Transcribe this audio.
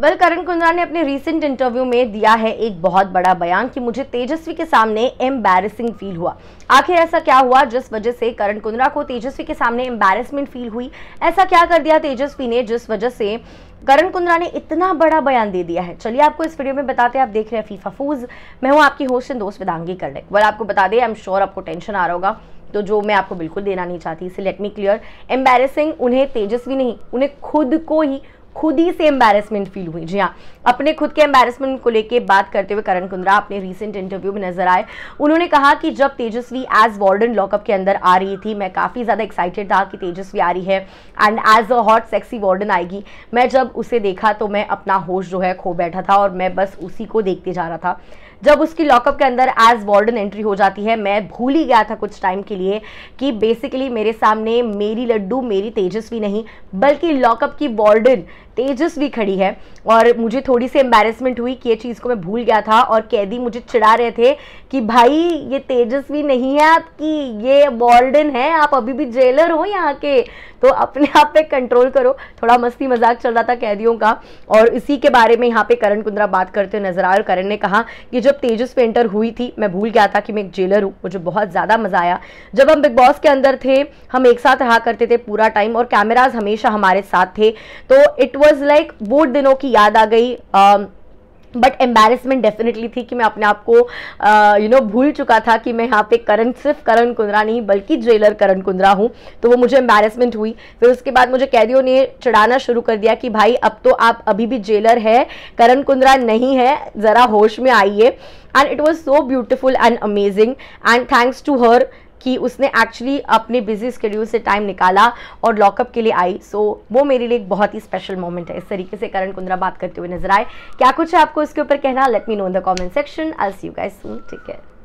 well करण कुंद्रा ने अपने recent interview में दिया है एक बहुत बड़ा बयान कि मुझे तेजस्वी के सामने एम्बेरसिंग फील हुआ आखिर ऐसा क्या हुआ जिस वजह से करण कुंद्रा को तेजस्वी के सामने एम्बेरसमेंट फील हुई ऐसा क्या कर दिया तेजस्वी ने जिस वजह से करण कुंद्रा ने इतना बड़ा बयान दे दिया है चलिए आपको इस वीडियो में बताते हैं आप देख रहे हैं फीफा फूज मैं हूँ आपकी होस्ट एंड दोस्त विदांगी करने वेल आपको बता दें आई एम श्योर आपको टेंशन आ रहा होगा तो जो मैं आपको बिल्कुल देना नहीं चाहती इसे लेट मी क्लियर एम्बेरसिंग उन्हें तेजस्वी नहीं उन्हें खुद को ही खुद ही से एम्बेरसमेंट फील हुई जी हाँ अपने खुद के एम्बेरसमेंट को लेकर बात करते हुए करण कुंद्रा अपने रिसेंट इंटरव्यू में नजर आए उन्होंने कहा कि जब तेजस्वी एज वार्डन लॉकअप के अंदर आ रही थी मैं काफ़ी ज़्यादा एक्साइटेड था कि तेजस्वी आ रही है and as a hot sexy warden आएगी मैं जब उसे देखा तो मैं अपना होश जो है खो बैठा था और मैं बस उसी को देखते जा रहा था जब उसकी लॉकअप के अंदर एज वार्डन एंट्री हो जाती है मैं भूल ही गया था कुछ टाइम के लिए कि बेसिकली मेरे सामने मेरी लड्डू मेरी तेजस्वी नहीं बल्कि लॉकअप की वार्डन तेजस्वी खड़ी है और मुझे थोड़ी सी एम्बेरसमेंट हुई कि ये चीज़ को मैं भूल गया था और कैदी मुझे चिढ़ा रहे थे कि भाई ये तेजस्वी नहीं है आपकी ये वार्डन है आप अभी भी जेलर हो यहाँ के तो अपने आप पे कंट्रोल करो थोड़ा मस्ती मजाक चल रहा था कैदियों का और इसी के बारे में यहाँ पे करण कुंद्रा बात करते हुए नजर आए और करण ने कहा कि जब तेजस पे एंटर हुई थी मैं भूल गया था कि मैं एक जेलर हूँ मुझे बहुत ज़्यादा मज़ा आया जब हम बिग बॉस के अंदर थे हम एक साथ रहा करते थे पूरा टाइम और कैमराज हमेशा हमारे साथ थे तो इट वॉज़ लाइक वो दिनों की याद आ गई बट एम्बेरसमेंट डेफिनेटली थी कि मैं अपने आप को यू नो भूल चुका था कि मैं यहाँ पे करण सिर्फ करण कुंद्रा नहीं बल्कि जेलर करण कुंद्रा हूँ तो वो मुझे एम्बेरसमेंट हुई फिर उसके बाद मुझे कैदियों ने चढ़ाना शुरू कर दिया कि भाई अब तो आप अभी भी जेलर है करण कुंद्रा नहीं है ज़रा होश में आइए and it was so beautiful and amazing and thanks to her कि उसने एक्चुअली अपने बिजी स्कड्यूल से टाइम निकाला और लॉकअप के लिए आई सो so, वो मेरे लिए एक बहुत ही स्पेशल मोमेंट है इस तरीके से करण कुंद्रा बात करते हुए नजर आए क्या कुछ है आपको इसके ऊपर कहना let me know in the comment section I see you guys soon ठीक है